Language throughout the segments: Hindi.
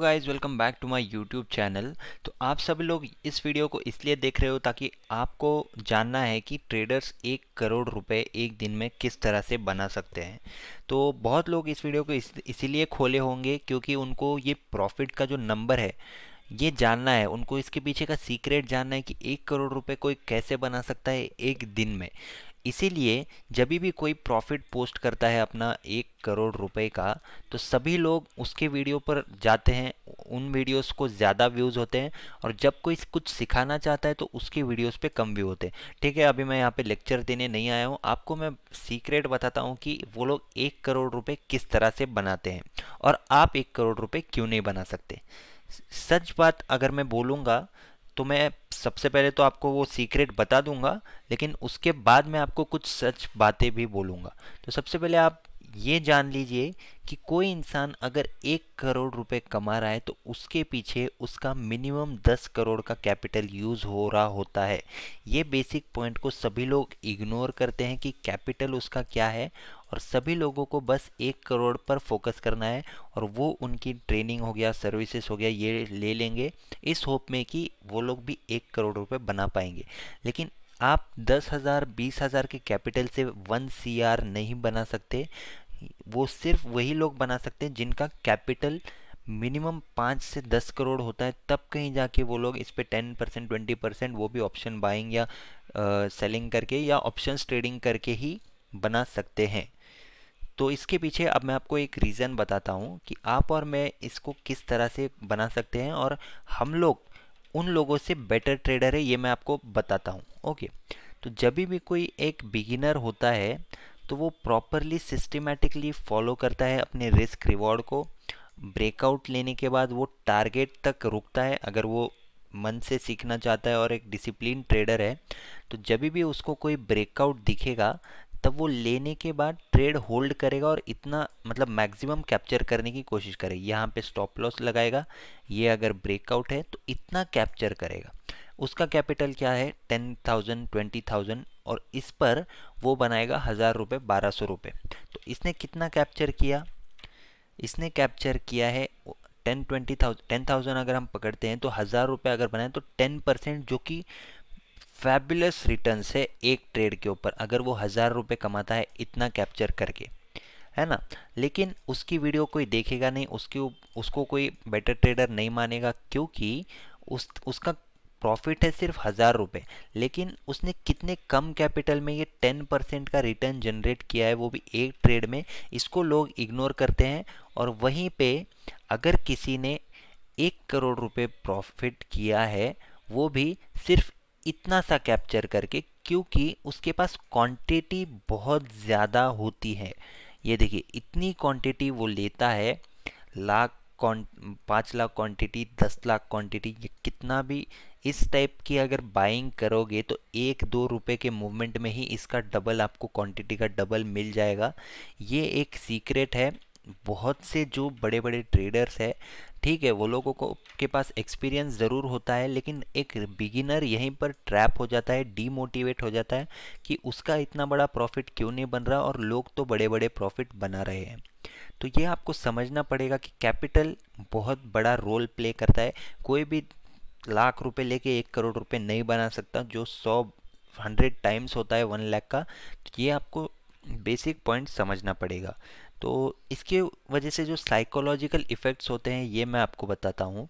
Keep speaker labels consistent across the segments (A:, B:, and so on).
A: Guys welcome back to my YouTube channel तो आप सभी लोग इस वीडियो को इसलिए देख रहे हो ताकि आपको जानना है कि ट्रेडर्स एक करोड़ रुपए एक दिन में किस तरह से बना सकते हैं तो बहुत लोग इस वीडियो को इस, इसीलिए खोले होंगे क्योंकि उनको ये प्रॉफिट का जो नंबर है ये जानना है उनको इसके पीछे का सीक्रेट जानना है कि एक करोड़ रुपए कोई कैसे बना सकता है एक दिन में इसीलिए जब भी कोई प्रॉफिट पोस्ट करता है अपना एक करोड़ रुपए का तो सभी लोग उसके वीडियो पर जाते हैं उन वीडियोस को ज़्यादा व्यूज़ होते हैं और जब कोई कुछ सिखाना चाहता है तो उसके वीडियोस पे कम व्यू होते हैं ठीक है अभी मैं यहाँ पे लेक्चर देने नहीं आया हूँ आपको मैं सीक्रेट बताता हूँ कि वो लोग एक करोड़ रुपये किस तरह से बनाते हैं और आप एक करोड़ रुपये क्यों नहीं बना सकते सच बात अगर मैं बोलूँगा तो मैं सबसे पहले तो आपको वो सीक्रेट बता दूंगा लेकिन उसके बाद मैं आपको कुछ सच बातें भी बोलूँगा तो सबसे पहले आप ये जान लीजिए कि कोई इंसान अगर एक करोड़ रुपए कमा रहा है तो उसके पीछे उसका मिनिमम दस करोड़ का कैपिटल यूज़ हो रहा होता है ये बेसिक पॉइंट को सभी लोग इग्नोर करते हैं कि कैपिटल उसका क्या है और सभी लोगों को बस एक करोड़ पर फोकस करना है और वो उनकी ट्रेनिंग हो गया सर्विसेज हो गया ये ले लेंगे इस होप में कि वो लोग भी एक करोड़ रुपए बना पाएंगे लेकिन आप दस हज़ार बीस हज़ार के कैपिटल से वन सी आर नहीं बना सकते वो सिर्फ वही लोग बना सकते हैं जिनका कैपिटल मिनिमम पाँच से दस करोड़ होता है तब कहीं जाके वो लोग इस पर टेन परसेंट ट्वेंटी परसेंट वो भी ऑप्शन बाइंग या सेलिंग करके या ऑप्शन ट्रेडिंग करके ही बना सकते हैं तो इसके पीछे अब मैं आपको एक रीज़न बताता हूँ कि आप और मैं इसको किस तरह से बना सकते हैं और हम लोग उन लोगों से बेटर ट्रेडर है ये मैं आपको बताता हूँ ओके तो जब भी कोई एक बिगिनर होता है तो वो प्रॉपरली सिस्टमेटिकली फॉलो करता है अपने रिस्क रिवॉर्ड को ब्रेकआउट लेने के बाद वो टारगेट तक रुकता है अगर वो मन से सीखना चाहता है और एक डिसिप्लिन ट्रेडर है तो जब भी उसको कोई ब्रेकआउट दिखेगा तब वो लेने के बाद ट्रेड होल्ड करेगा और इतना मतलब मैक्सिमम कैप्चर करने की कोशिश करेगा यहाँ पे स्टॉप लॉस लगाएगा ये अगर ब्रेकआउट है तो इतना कैप्चर करेगा उसका कैपिटल क्या है टेन थाउजेंड ट्वेंटी थाउजेंड और इस पर वो बनाएगा हज़ार रुपये बारह सौ रुपये तो इसने कितना कैप्चर किया इसने कैप्चर किया है ten twenty thousand ten thousand अगर हम पकड़ते हैं तो हज़ार रुपये अगर बनाए तो टेन परसेंट जो कि फैबुलस रिटर्न है एक ट्रेड के ऊपर अगर वो हज़ार रुपये कमाता है इतना कैप्चर करके है ना लेकिन उसकी वीडियो कोई देखेगा नहीं उसके उसको कोई बेटर ट्रेडर नहीं मानेगा क्योंकि उस उसका प्रॉफिट है सिर्फ हज़ार रुपये लेकिन उसने कितने कम कैपिटल में ये टेन परसेंट का रिटर्न जनरेट किया है वो भी एक ट्रेड में इसको लोग इग्नोर करते हैं और वहीं पे अगर किसी ने एक करोड़ रुपए प्रॉफिट किया है वो भी सिर्फ इतना सा कैप्चर करके क्योंकि उसके पास क्वांटिटी बहुत ज़्यादा होती है ये देखिए इतनी क्वांटिटी वो लेता है लाख पाँच लाख क्वांटिटी दस लाख क्वांटिटी ये कितना भी इस टाइप की अगर बाइंग करोगे तो एक दो रुपए के मूवमेंट में ही इसका डबल आपको क्वांटिटी का डबल मिल जाएगा ये एक सीक्रेट है बहुत से जो बड़े बड़े ट्रेडर्स है ठीक है वो लोगों को के पास एक्सपीरियंस ज़रूर होता है लेकिन एक बिगिनर यहीं पर ट्रैप हो जाता है डीमोटिवेट हो जाता है कि उसका इतना बड़ा प्रॉफिट क्यों नहीं बन रहा और लोग तो बड़े बड़े प्रॉफिट बना रहे हैं तो ये आपको समझना पड़ेगा कि कैपिटल बहुत बड़ा रोल प्ले करता है कोई भी लाख रुपये लेके एक करोड़ रुपये नहीं बना सकता जो सौ हंड्रेड टाइम्स होता है वन लाख का ये आपको बेसिक पॉइंट समझना पड़ेगा तो इसके वजह से जो साइकोलॉजिकल इफ़ेक्ट्स होते हैं ये मैं आपको बताता हूँ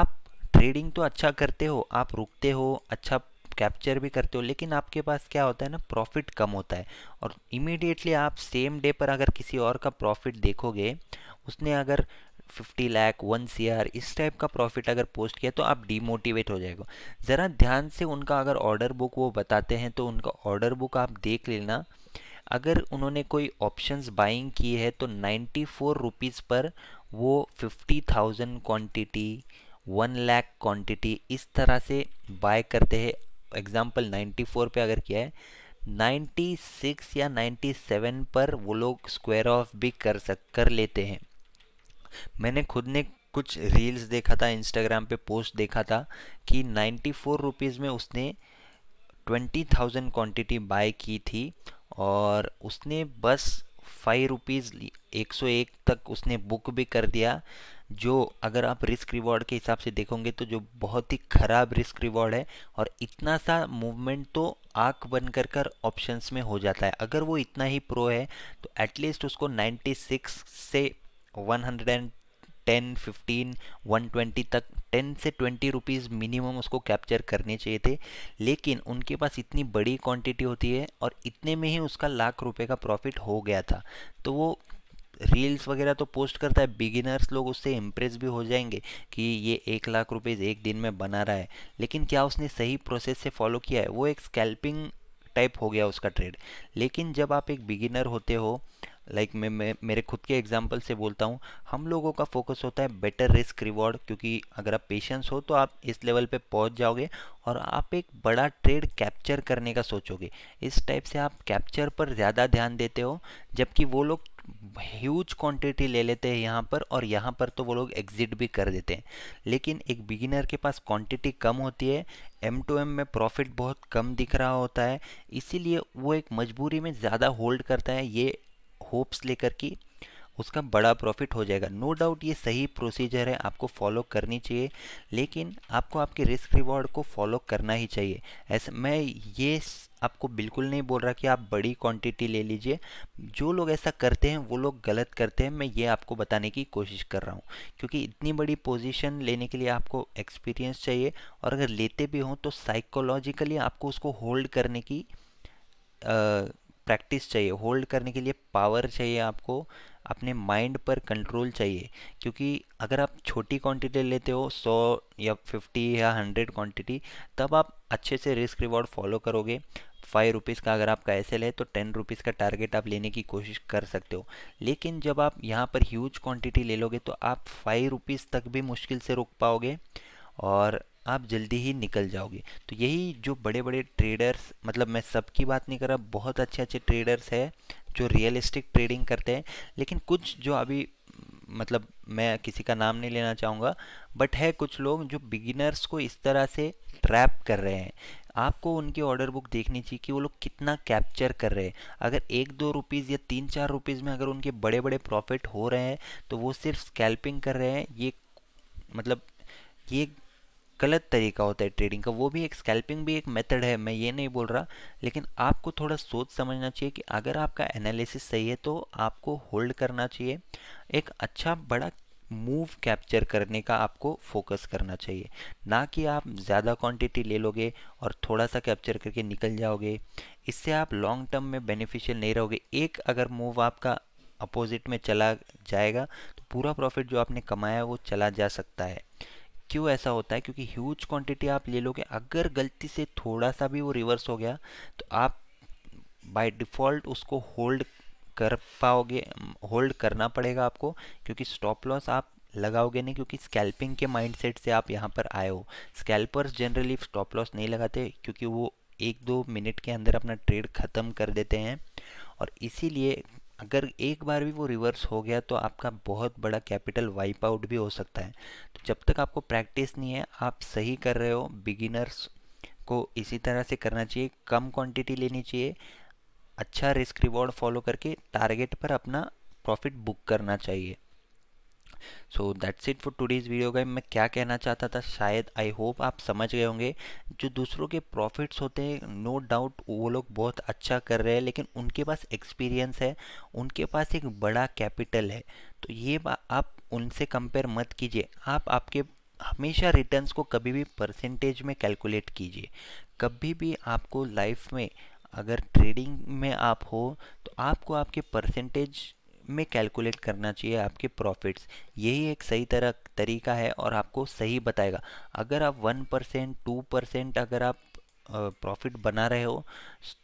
A: आप ट्रेडिंग तो अच्छा करते हो आप रुकते हो अच्छा कैप्चर भी करते हो लेकिन आपके पास क्या होता है ना प्रॉफिट कम होता है और इमीडिएटली आप सेम डे पर अगर किसी और का प्रॉफिट देखोगे उसने अगर फिफ्टी लाख वन सी इस टाइप का प्रॉफिट अगर पोस्ट किया तो आप डीमोटिवेट हो जाएगा ज़रा ध्यान से उनका अगर ऑर्डर बुक वो बताते हैं तो उनका ऑर्डर बुक आप देख लेना अगर उन्होंने कोई ऑप्शंस बाइंग की है तो नाइन्टी फोर रुपीज़ पर वो fifty thousand quantity one lakh quantity इस तरह से बाय करते हैं एग्ज़ाम्पल नाइन्टी फोर पर अगर किया है नाइन्टी सिक्स या नाइन्टी सेवन पर वो लोग स्क्वायर ऑफ भी कर सक कर लेते हैं मैंने खुद ने कुछ रील्स देखा था इंस्टाग्राम पे पोस्ट देखा था कि नाइन्टी फोर रुपीज़ में उसने ट्वेंटी थाउजेंड क्वान्टिटी बाय की थी और उसने बस फाइव रुपीज़ एक सौ एक तक उसने बुक भी कर दिया जो अगर आप रिस्क रिवॉर्ड के हिसाब से देखोगे तो जो बहुत ही ख़राब रिस्क रिवॉर्ड है और इतना सा मूवमेंट तो आँख बन कर कर ऑप्शंस में हो जाता है अगर वो इतना ही प्रो है तो एटलीस्ट उसको 96 से 110, 15, 120 तक टेन से ट्वेंटी रुपीज़ मिनिमम उसको कैप्चर करने चाहिए थे लेकिन उनके पास इतनी बड़ी क्वांटिटी होती है और इतने में ही उसका लाख रुपए का प्रॉफिट हो गया था तो वो रील्स वगैरह तो पोस्ट करता है बिगिनर्स लोग उससे इम्प्रेस भी हो जाएंगे कि ये एक लाख रुपीज़ एक दिन में बना रहा है लेकिन क्या उसने सही प्रोसेस से फॉलो किया है वो एक स्कैल्पिंग टाइप हो गया उसका ट्रेड लेकिन जब आप एक बिगिनर होते हो लाइक like मैं, मैं मेरे खुद के एग्जाम्पल से बोलता हूँ हम लोगों का फोकस होता है बेटर रिस्क रिवॉर्ड क्योंकि अगर आप पेशेंस हो तो आप इस लेवल पे पहुँच जाओगे और आप एक बड़ा ट्रेड कैप्चर करने का सोचोगे इस टाइप से आप कैप्चर पर ज़्यादा ध्यान देते हो जबकि वो लोग ह्यूज क्वांटिटी ले लेते हैं यहाँ पर और यहाँ पर तो वो लोग एग्जिट भी कर देते हैं लेकिन एक बिगिनर के पास क्वांटिटी कम होती है एम टू एम में प्रॉफिट बहुत कम दिख रहा होता है इसीलिए वो एक मजबूरी में ज़्यादा होल्ड करता है ये होप्स लेकर की उसका बड़ा प्रॉफिट हो जाएगा नो डाउट ये सही प्रोसीजर है आपको फॉलो करनी चाहिए लेकिन आपको आपके रिस्क रिवॉर्ड को फॉलो करना ही चाहिए ऐसे मैं ये आपको बिल्कुल नहीं बोल रहा कि आप बड़ी क्वांटिटी ले लीजिए जो लोग ऐसा करते हैं वो लोग गलत करते हैं मैं ये आपको बताने की कोशिश कर रहा हूँ क्योंकि इतनी बड़ी पोजिशन लेने के लिए आपको एक्सपीरियंस चाहिए और अगर लेते भी हों तो साइकोलॉजिकली आपको उसको होल्ड करने की आ, प्रैक्टिस चाहिए होल्ड करने के लिए पावर चाहिए आपको अपने माइंड पर कंट्रोल चाहिए क्योंकि अगर आप छोटी क्वांटिटी लेते हो 100 या 50 या 100 क्वांटिटी तब आप अच्छे से रिस्क रिवॉर्ड फॉलो करोगे फाइव रुपीज़ का अगर आपका एस है तो टेन रुपीज़ का टारगेट आप लेने की कोशिश कर सकते हो लेकिन जब आप यहाँ पर ह्यूज क्वांटिटी ले लोगे तो आप फाइव रुपीज़ तक भी मुश्किल से रुक पाओगे और आप जल्दी ही निकल जाओगे तो यही जो बड़े बड़े ट्रेडर्स मतलब मैं सब की बात नहीं कर रहा बहुत अच्छे अच्छे ट्रेडर्स है जो रियलिस्टिक ट्रेडिंग करते हैं लेकिन कुछ जो अभी मतलब मैं किसी का नाम नहीं लेना चाहूँगा बट है कुछ लोग जो बिगिनर्स को इस तरह से ट्रैप कर रहे हैं आपको उनकी ऑर्डर बुक देखनी चाहिए कि वो लोग कितना कैप्चर कर रहे हैं अगर एक दो रुपीज़ या तीन चार रुपीज़ में अगर उनके बड़े बड़े प्रॉफिट हो रहे हैं तो वो सिर्फ स्कैल्पिंग कर रहे हैं ये मतलब ये गलत तरीका होता है ट्रेडिंग का वो भी एक स्कैल्पिंग भी एक मेथड है मैं ये नहीं बोल रहा लेकिन आपको थोड़ा सोच समझना चाहिए कि अगर आपका एनालिसिस सही है तो आपको होल्ड करना चाहिए एक अच्छा बड़ा मूव कैप्चर करने का आपको फोकस करना चाहिए ना कि आप ज़्यादा क्वांटिटी ले लोगे और थोड़ा सा कैप्चर करके निकल जाओगे इससे आप लॉन्ग टर्म में बेनिफिशियल नहीं रहोगे एक अगर मूव आपका अपोजिट में चला जाएगा तो पूरा प्रॉफिट जो आपने कमाया है वो चला जा सकता है क्यों ऐसा होता है क्योंकि ह्यूज क्वांटिटी आप ले लोगे अगर गलती से थोड़ा सा भी वो रिवर्स हो गया तो आप बाय डिफ़ॉल्ट उसको होल्ड कर पाओगे होल्ड करना पड़ेगा आपको क्योंकि स्टॉप लॉस आप लगाओगे नहीं क्योंकि स्कैल्पिंग के माइंडसेट से आप यहाँ पर आए हो स्कैल्पर्स जनरली स्टॉप लॉस नहीं लगाते क्योंकि वो एक दो मिनट के अंदर अपना ट्रेड ख़त्म कर देते हैं और इसीलिए अगर एक बार भी वो रिवर्स हो गया तो आपका बहुत बड़ा कैपिटल वाइप आउट भी हो सकता है तो जब तक आपको प्रैक्टिस नहीं है आप सही कर रहे हो बिगिनर्स को इसी तरह से करना चाहिए कम क्वांटिटी लेनी चाहिए अच्छा रिस्क रिवॉर्ड फॉलो करके टारगेट पर अपना प्रॉफिट बुक करना चाहिए so that's it for today's video guys मैं क्या कहना चाहता था शायद आई होप आप समझ गए होंगे जो दूसरों के प्रॉफिट्स होते हैं नो डाउट वो लोग बहुत अच्छा कर रहे हैं लेकिन उनके पास एक्सपीरियंस है उनके पास एक बड़ा कैपिटल है तो ये आप उनसे कंपेयर मत कीजिए आप आपके हमेशा रिटर्न्स को कभी भी परसेंटेज में कैलकुलेट कीजिए कभी भी आपको लाइफ में अगर ट्रेडिंग में आप हो तो आपको आपके परसेंटेज में कैलकुलेट करना चाहिए आपके प्रॉफिट्स यही एक सही तरह तरीका है और आपको सही बताएगा अगर आप वन परसेंट टू परसेंट अगर आप प्रॉफिट बना रहे हो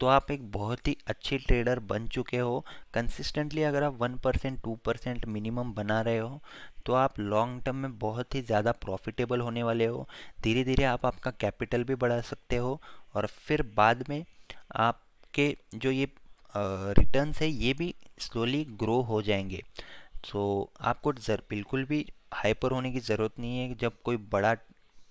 A: तो आप एक बहुत ही अच्छे ट्रेडर बन चुके हो कंसिस्टेंटली अगर आप one percent two percent minimum बना रहे हो तो आप लॉन्ग टर्म में बहुत ही ज़्यादा प्रॉफिटेबल होने वाले हो धीरे धीरे आप आपका कैपिटल भी बढ़ा सकते हो और फिर बाद में आपके जो ये रिटर्न्स है ये भी स्लोली ग्रो हो जाएंगे सो so, आपको जर बिल्कुल भी हाइपर होने की ज़रूरत नहीं है जब कोई बड़ा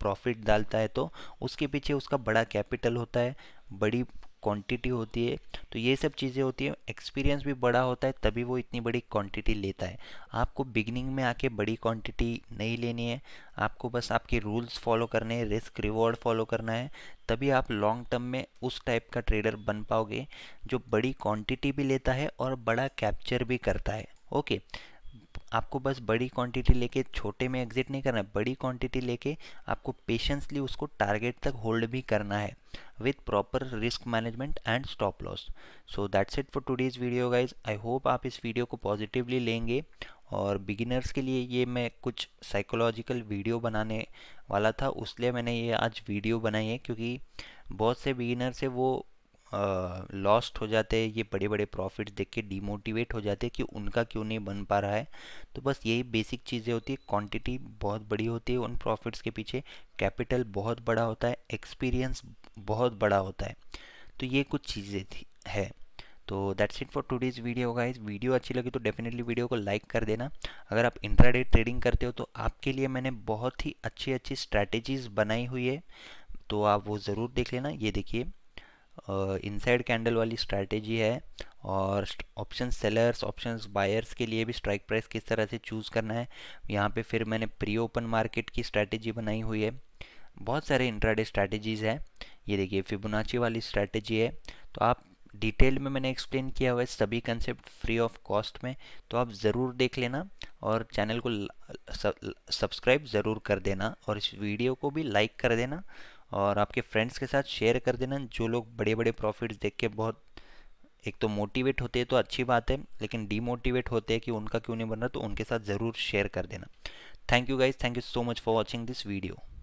A: प्रॉफिट डालता है तो उसके पीछे उसका बड़ा कैपिटल होता है बड़ी क्वांटिटी होती है तो ये सब चीज़ें होती हैं एक्सपीरियंस भी बड़ा होता है तभी वो इतनी बड़ी क्वांटिटी लेता है आपको बिगनिंग में आके बड़ी क्वांटिटी नहीं लेनी है आपको बस आपके रूल्स फॉलो करने हैं रिस्क रिवॉर्ड फॉलो करना है तभी आप लॉन्ग टर्म में उस टाइप का ट्रेडर बन पाओगे जो बड़ी क्वान्टिटी भी लेता है और बड़ा कैप्चर भी करता है ओके okay. आपको बस बड़ी क्वांटिटी लेके छोटे में एग्जिट नहीं करना है बड़ी क्वांटिटी लेके आपको पेशेंसली उसको टारगेट तक होल्ड भी करना है with proper risk management and stop loss so that's it for today's video guys I hope आप इस वीडियो को पॉजिटिवली लेंगे और बिगिनर्स के लिए ये मैं कुछ साइकोलॉजिकल वीडियो बनाने वाला था उसलिए मैंने ये आज वीडियो बनाई है क्योंकि बहुत से बिगिनर्स है वो लॉस्ट हो जाते हैं ये बड़े बड़े प्रॉफिट देख के डीमोटिवेट हो जाते हैं कि उनका क्यों नहीं बन पा रहा है तो बस यही बेसिक चीज़ें होती है क्वांटिटी बहुत बड़ी होती है उन प्रॉफिट्स के पीछे कैपिटल बहुत बड़ा होता है एक्सपीरियंस बहुत बड़ा होता है तो ये कुछ चीज़ें थी है तो that's it for today's video guys video अच्छी लगी तो डेफिनेटली वीडियो को लाइक कर देना अगर आप इंट्राडे ट्रेडिंग करते हो तो आपके लिए मैंने बहुत ही अच्छी अच्छी स्ट्रैटेजीज बनाई हुई है तो आप वो ज़रूर देख लेना ये देखिए इनसाइड कैंडल वाली स्ट्रैटेजी है और ऑप्शन सेलर्स ऑप्शन बायर्स के लिए भी स्ट्राइक प्राइस किस तरह से चूज़ करना है यहाँ पे फिर मैंने प्री ओपन मार्केट की स्ट्रैटेजी बनाई हुई है बहुत सारे इंट्राडे स्ट्रैटेजीज़ हैं ये देखिए फिबोनाची वाली स्ट्रैटेजी है तो आप डिटेल में मैंने एक्सप्लेन किया हुआ है सभी कंसेप्ट फ्री ऑफ कॉस्ट में तो आप ज़रूर देख लेना और चैनल को सब्सक्राइब ज़रूर कर देना और इस वीडियो को भी लाइक कर देना और आपके फ्रेंड्स के साथ शेयर कर देना जो लोग बड़े बड़े प्रॉफिट्स देख के बहुत एक तो मोटिवेट होते हैं तो अच्छी बात है लेकिन डीमोटिवेट होते हैं कि उनका क्यों नहीं बन रहा तो उनके साथ ज़रूर शेयर कर देना thank you guys thank you so much for watching this video